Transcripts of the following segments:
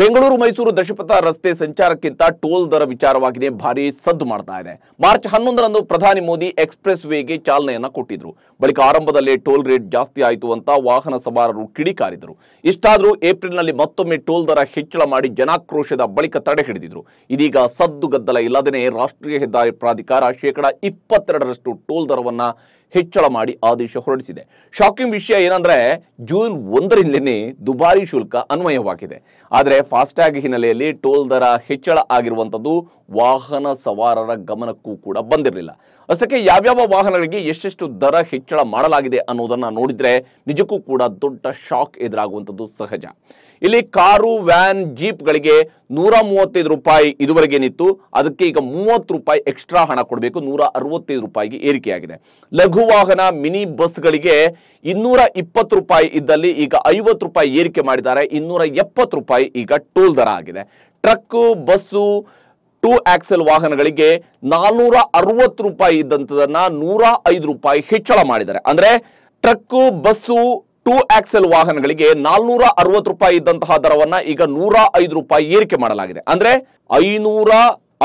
ಬೆಂಗಳೂರು ಮೈಸೂರು ದಶಪಥ ರಸ್ತೆ ಸಂಚಾರಕ್ಕಿಂತ ಟೋಲ್ ದರ ವಿಚಾರವಾಗಿದೆ ಭಾರಿ ಸದ್ದು ಮಾಡ್ತಾ ಇದೆ ಮಾರ್ಚ್ ಹನ್ನೊಂದರಂದು ಪ್ರಧಾನಿ ಮೋದಿ ಎಕ್ಸ್ಪ್ರೆಸ್ ವೇಗೆ ಚಾಲನೆಯನ್ನ ಕೊಟ್ಟಿದ್ರು ಬಳಿಕ ಆರಂಭದಲ್ಲೇ ಟೋಲ್ ರೇಟ್ ಜಾಸ್ತಿ ಆಯಿತು ಅಂತ ವಾಹನ ಸವಾರರು ಕಿಡಿಕಾರಿದರು ಇಷ್ಟಾದರೂ ಏಪ್ರಿಲ್ನಲ್ಲಿ ಮತ್ತೊಮ್ಮೆ ಟೋಲ್ ದರ ಹೆಚ್ಚಳ ಮಾಡಿ ಜನಾಕ್ರೋಶದ ಬಳಿಕ ತಡೆ ಹಿಡಿದಿದ್ರು ಇದೀಗ ಸದ್ದು ಗದ್ದಲ ಇಲ್ಲದೇ ರಾಷ್ಟ್ರೀಯ ಹೆದ್ದಾರಿ ಪ್ರಾಧಿಕಾರ ಶೇಕಡಾ ಇಪ್ಪತ್ತೆರಡರಷ್ಟು ಟೋಲ್ ದರವನ್ನ ಹೆಚ್ಚಳ ಮಾಡಿ ಆದೇಶ ಹೊರಡಿಸಿದೆ ಶಾಕಿಂಗ್ ವಿಷಯ ಏನಂದ್ರೆ ಜೂನ್ ಒಂದರಿಂದಲೇ ದುಬಾರಿ ಶುಲ್ಕ ಅನ್ವಯವಾಗಿದೆ ಆದರೆ ಫಾಸ್ಟ್ಯಾಗ್ ಹಿನ್ನೆಲೆಯಲ್ಲಿ ಟೋಲ್ ದರ ಹೆಚ್ಚಳ ಆಗಿರುವಂಥದ್ದು ವಾಹನ ಸವಾರರ ಗಮನಕ್ಕೂ ಕೂಡ ಬಂದಿರಲಿಲ್ಲ ಅಷ್ಟಕ್ಕೆ ಯಾವ್ಯಾವ ವಾಹನಗಳಿಗೆ ಎಷ್ಟೆಷ್ಟು ದರ ಹೆಚ್ಚಳ ಮಾಡಲಾಗಿದೆ ಅನ್ನೋದನ್ನು ನೋಡಿದರೆ ನಿಜಕ್ಕೂ ಕೂಡ ದೊಡ್ಡ ಶಾಕ್ ಎದುರಾಗುವಂಥದ್ದು ಸಹಜ ಇಲ್ಲಿ ಕಾರು ವ್ಯಾನ್ ಜೀಪ್ಗಳಿಗೆ ನೂರ ಮೂವತ್ತೈದು ರೂಪಾಯಿ ಇದುವರೆಗೇನಿತ್ತು ಅದಕ್ಕೆ ಈಗ ಮೂವತ್ತು ರೂಪಾಯಿ ಎಕ್ಸ್ಟ್ರಾ ಹಣ ಕೊಡಬೇಕು ನೂರ ಅರವತ್ತೈದು ರೂಪಾಯಿಗೆ ಏರಿಕೆಯಾಗಿದೆ ಲಘು ವಾಹನ ಮಿನಿ ಬಸ್ಗಳಿಗೆ ಇನ್ನೂರ ಇಪ್ಪತ್ತು ರೂಪಾಯಿ ಇದ್ದಲ್ಲಿ ಈಗ ಐವತ್ತು ರೂಪಾಯಿ ಏರಿಕೆ ಮಾಡಿದ್ದಾರೆ ಇನ್ನೂರ ಎಪ್ಪತ್ತು ರೂಪಾಯಿ ಈಗ ಟೋಲ್ ದರ ಆಗಿದೆ ಟ್ರಕ್ ಬಸ್ಸು ಟೂ ಆಕ್ಸೆಲ್ ವಾಹನಗಳಿಗೆ ನಾನ್ನೂರ ಅರವತ್ತು ರೂಪಾಯಿ ಇದ್ದಂಥದನ್ನ ನೂರ ಐದು ರೂಪಾಯಿ ಹೆಚ್ಚಳ ಮಾಡಿದ್ದಾರೆ ಅಂದ್ರೆ ಟ್ರಕ್ ಬಸ್ಸು ಟೂ ಆಕ್ಸೆಲ್ ವಾಹನಗಳಿಗೆ ನಾಲ್ನೂರ ಅರವತ್ತು ರೂಪಾಯಿ ಇದ್ದಂತಹ ದರವನ್ನ ಈಗ ನೂರ ಐದು ರೂಪಾಯಿ ಏರಿಕೆ ಮಾಡಲಾಗಿದೆ ಅಂದ್ರೆ ಐನೂರ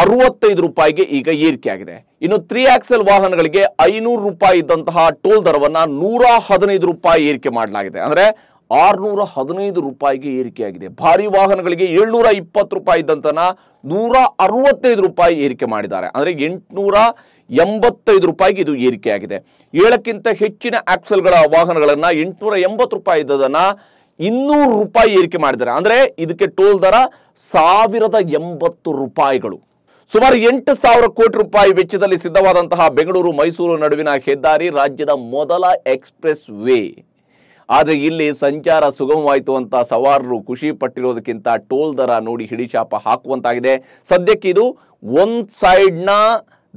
ಅರವತ್ತೈದು ರೂಪಾಯಿಗೆ ಈಗ ಏರಿಕೆ ಆಗಿದೆ ಇನ್ನು ತ್ರೀ ಆಕ್ಸೆಲ್ ವಾಹನಗಳಿಗೆ ಐನೂರು ರೂಪಾಯಿ ಇದ್ದಂತಹ ಟೋಲ್ ದರವನ್ನ ನೂರ ಹದಿನೈದು ರೂಪಾಯಿ ಏರಿಕೆ ಮಾಡಲಾಗಿದೆ ಅಂದ್ರೆ ಆರ್ನೂರ ಹದಿನೈದು ರೂಪಾಯಿಗೆ ಏರಿಕೆಯಾಗಿದೆ ಭಾರಿ ವಾಹನಗಳಿಗೆ ಏಳ್ನೂರ ಇಪ್ಪತ್ತು ರೂಪಾಯಿ ಇದ್ದಂತನ ನೂರ ಅರವತ್ತೈದು ರೂಪಾಯಿ ಏರಿಕೆ ಮಾಡಿದ್ದಾರೆ ಅಂದ್ರೆ ಎಂಟುನೂರ ಎಂಬತ್ತೈದು ರೂಪಾಯಿಗೆ ಇದು ಏರಿಕೆಯಾಗಿದೆ ಏಳಕ್ಕಿಂತ ಹೆಚ್ಚಿನ ಆಕ್ಸಲ್ಗಳ ವಾಹನಗಳನ್ನು ಎಂಟುನೂರ ಎಂಬತ್ತು ರೂಪಾಯಿ ಇದ್ದದನ್ನು ಇನ್ನೂರು ರೂಪಾಯಿ ಏರಿಕೆ ಮಾಡಿದ್ದಾರೆ ಅಂದರೆ ಇದಕ್ಕೆ ಟೋಲ್ ದರ ಸಾವಿರದ ಎಂಬತ್ತು ರೂಪಾಯಿಗಳು ಸುಮಾರು ಎಂಟು ಸಾವಿರ ಕೋಟಿ ರೂಪಾಯಿ ವೆಚ್ಚದಲ್ಲಿ ಸಿದ್ಧವಾದಂತಹ ಬೆಂಗಳೂರು ಮೈಸೂರು ನಡುವಿನ ಹೆದ್ದಾರಿ ರಾಜ್ಯದ ಮೊದಲ ಎಕ್ಸ್ಪ್ರೆಸ್ ವೇ ಆದರೆ ಇಲ್ಲಿ ಸಂಚಾರ ಸುಗಮವಾಯಿತು ಅಂತ ಸವಾರರು ಖುಷಿ ಪಟ್ಟಿರೋದಕ್ಕಿಂತ ಟೋಲ್ ದರ ನೋಡಿ ಹಿಡಿಶಾಪ ಹಾಕುವಂತಾಗಿದೆ ಸದ್ಯಕ್ಕೆ ಇದು ಒಂದು ಸೈಡ್ನ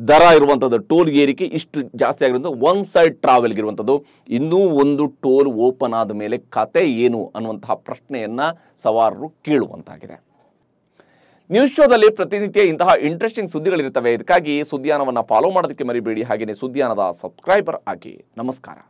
ದರ ಇರುವಂಥದ್ದು ಟೋಲ್ ಏರಿಕೆ ಇಷ್ಟು ಜಾಸ್ತಿ ಆಗಿರುವಂಥದ್ದು ಒನ್ ಸೈಡ್ ಟ್ರಾವೆಲ್ಗೆ ಇರುವಂಥದ್ದು ಇನ್ನೂ ಒಂದು ಟೋಲ್ ಓಪನ್ ಆದ ಮೇಲೆ ಕತೆ ಏನು ಅನ್ನುವಂತಹ ಪ್ರಶ್ನೆಯನ್ನು ಸವಾರರು ಕೇಳುವಂತಾಗಿದೆ ನ್ಯೂಸ್ ಶೋದಲ್ಲಿ ಪ್ರತಿನಿತ್ಯ ಇಂತಹ ಇಂಟ್ರೆಸ್ಟಿಂಗ್ ಸುದ್ದಿಗಳಿರ್ತವೆ ಇದಕ್ಕಾಗಿ ಸುದ್ದಿಯಾನವನ್ನು ಫಾಲೋ ಮಾಡೋದಕ್ಕೆ ಮರಿಬೇಡಿ ಹಾಗೆಯೇ ಸುದ್ದಿಯಾನದ ಸಬ್ಸ್ಕ್ರೈಬರ್ ಆಗಿ ನಮಸ್ಕಾರ